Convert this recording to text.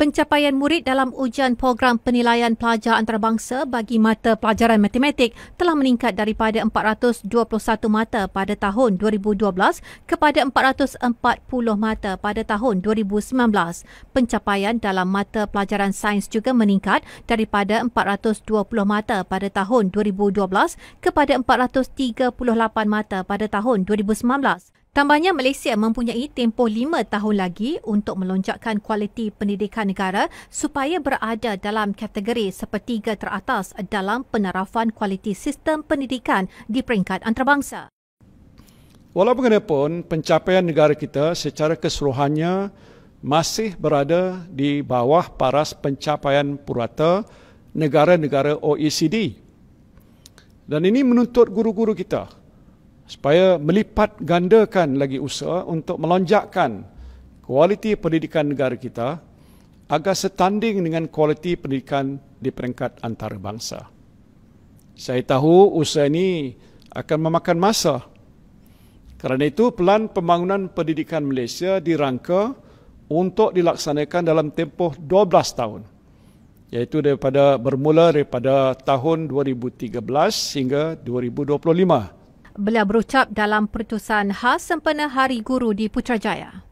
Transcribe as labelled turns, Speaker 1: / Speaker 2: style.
Speaker 1: Pencapaian murid dalam ujian program penilaian pelajar antarabangsa bagi mata pelajaran matematik telah meningkat daripada 421 mata pada tahun 2012 kepada 440 mata pada tahun 2019. Pencapaian dalam mata pelajaran sains juga meningkat daripada 420 mata pada tahun 2012 kepada 438 mata pada tahun 2019. Tambahnya, Malaysia mempunyai tempoh lima tahun lagi untuk melonjakkan kualiti pendidikan negara supaya berada dalam kategori sepertiga teratas dalam penarafan kualiti sistem pendidikan di peringkat antarabangsa.
Speaker 2: Walaupun pun pencapaian negara kita secara keseluruhannya masih berada di bawah paras pencapaian purata negara-negara OECD. Dan ini menuntut guru-guru kita supaya melipat gandakan lagi usaha untuk melonjakkan kualiti pendidikan negara kita agar setanding dengan kualiti pendidikan di peringkat antarabangsa. Saya tahu usaha ini akan memakan masa. Kerana itu, pelan pembangunan pendidikan Malaysia dirangka untuk dilaksanakan dalam tempoh 12 tahun iaitu daripada bermula daripada tahun 2013 hingga 2025.
Speaker 1: Beliau berucap dalam pertusan khas sempena Hari Guru di Putrajaya.